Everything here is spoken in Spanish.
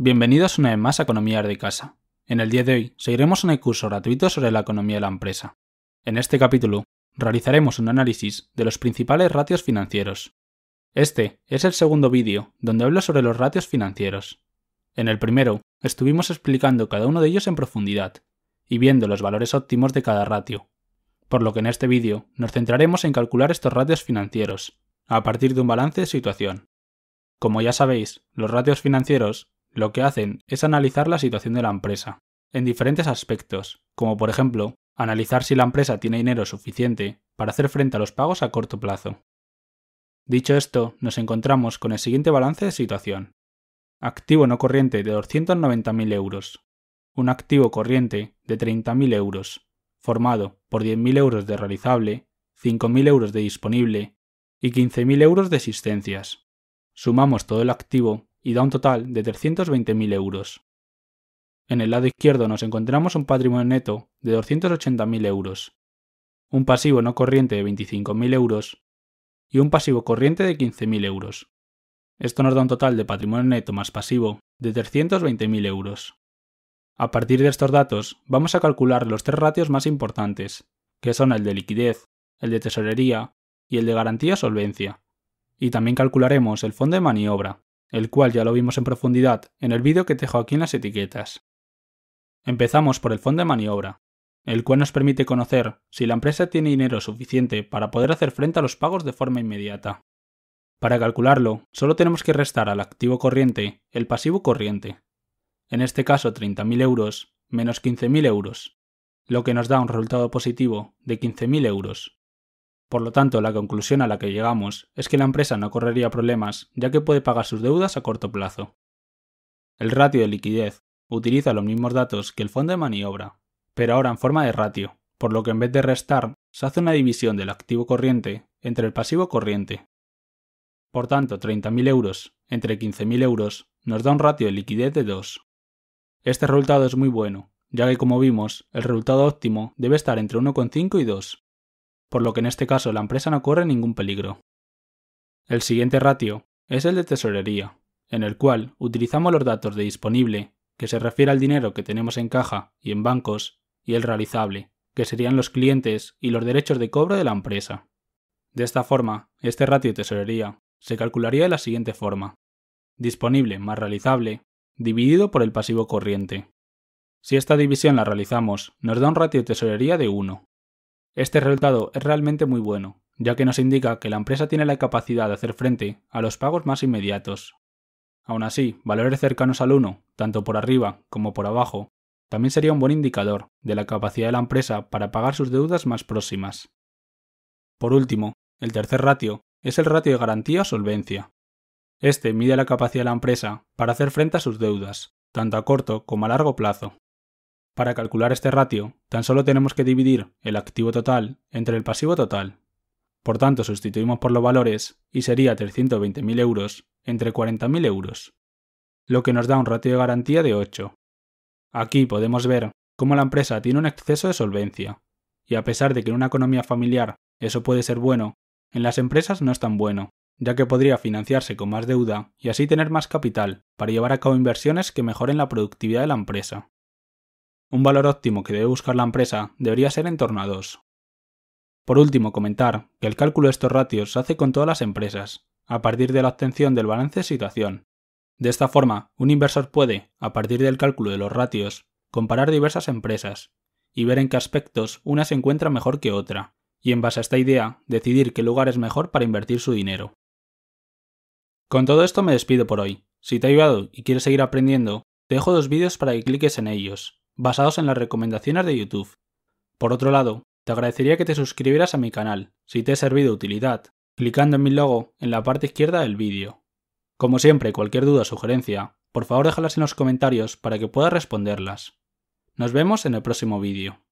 Bienvenidos una vez más a Economía de Casa. En el día de hoy seguiremos un curso gratuito sobre la economía de la empresa. En este capítulo realizaremos un análisis de los principales ratios financieros. Este es el segundo vídeo donde hablo sobre los ratios financieros. En el primero estuvimos explicando cada uno de ellos en profundidad y viendo los valores óptimos de cada ratio, por lo que en este vídeo nos centraremos en calcular estos ratios financieros a partir de un balance de situación. Como ya sabéis, los ratios financieros lo que hacen es analizar la situación de la empresa, en diferentes aspectos, como por ejemplo, analizar si la empresa tiene dinero suficiente para hacer frente a los pagos a corto plazo. Dicho esto, nos encontramos con el siguiente balance de situación. Activo no corriente de 290.000 euros. Un activo corriente de 30.000 euros, formado por 10.000 euros de realizable, 5.000 euros de disponible y 15.000 euros de existencias. Sumamos todo el activo y da un total de 320.000 euros. En el lado izquierdo nos encontramos un patrimonio neto de 280.000 euros, un pasivo no corriente de 25.000 euros y un pasivo corriente de 15.000 euros. Esto nos da un total de patrimonio neto más pasivo de 320.000 euros. A partir de estos datos, vamos a calcular los tres ratios más importantes, que son el de liquidez, el de tesorería y el de garantía solvencia. Y también calcularemos el fondo de maniobra, el cual ya lo vimos en profundidad en el vídeo que te dejo aquí en las etiquetas. Empezamos por el fondo de maniobra, el cual nos permite conocer si la empresa tiene dinero suficiente para poder hacer frente a los pagos de forma inmediata. Para calcularlo, solo tenemos que restar al activo corriente el pasivo corriente, en este caso 30.000 euros menos 15.000 euros, lo que nos da un resultado positivo de 15.000 euros. Por lo tanto, la conclusión a la que llegamos es que la empresa no correría problemas, ya que puede pagar sus deudas a corto plazo. El ratio de liquidez utiliza los mismos datos que el fondo de maniobra, pero ahora en forma de ratio, por lo que en vez de restar, se hace una división del activo corriente entre el pasivo corriente. Por tanto, 30.000 euros entre 15.000 euros nos da un ratio de liquidez de 2. Este resultado es muy bueno, ya que como vimos, el resultado óptimo debe estar entre 1,5 y 2 por lo que en este caso la empresa no corre ningún peligro. El siguiente ratio es el de tesorería, en el cual utilizamos los datos de disponible, que se refiere al dinero que tenemos en caja y en bancos, y el realizable, que serían los clientes y los derechos de cobro de la empresa. De esta forma, este ratio de tesorería se calcularía de la siguiente forma. Disponible más realizable dividido por el pasivo corriente. Si esta división la realizamos, nos da un ratio de tesorería de 1. Este resultado es realmente muy bueno, ya que nos indica que la empresa tiene la capacidad de hacer frente a los pagos más inmediatos. Aún así, valores cercanos al 1, tanto por arriba como por abajo, también sería un buen indicador de la capacidad de la empresa para pagar sus deudas más próximas. Por último, el tercer ratio es el ratio de garantía o solvencia. Este mide la capacidad de la empresa para hacer frente a sus deudas, tanto a corto como a largo plazo. Para calcular este ratio, tan solo tenemos que dividir el activo total entre el pasivo total. Por tanto, sustituimos por los valores y sería 320.000 euros entre 40.000 euros, lo que nos da un ratio de garantía de 8. Aquí podemos ver cómo la empresa tiene un exceso de solvencia, y a pesar de que en una economía familiar eso puede ser bueno, en las empresas no es tan bueno, ya que podría financiarse con más deuda y así tener más capital para llevar a cabo inversiones que mejoren la productividad de la empresa. Un valor óptimo que debe buscar la empresa debería ser en torno a 2. Por último, comentar que el cálculo de estos ratios se hace con todas las empresas, a partir de la obtención del balance de situación. De esta forma, un inversor puede, a partir del cálculo de los ratios, comparar diversas empresas y ver en qué aspectos una se encuentra mejor que otra, y en base a esta idea, decidir qué lugar es mejor para invertir su dinero. Con todo esto me despido por hoy. Si te ha ayudado y quieres seguir aprendiendo, te dejo dos vídeos para que cliques en ellos basados en las recomendaciones de YouTube. Por otro lado, te agradecería que te suscribieras a mi canal, si te he servido de utilidad, clicando en mi logo en la parte izquierda del vídeo. Como siempre, cualquier duda o sugerencia, por favor déjalas en los comentarios para que pueda responderlas. Nos vemos en el próximo vídeo.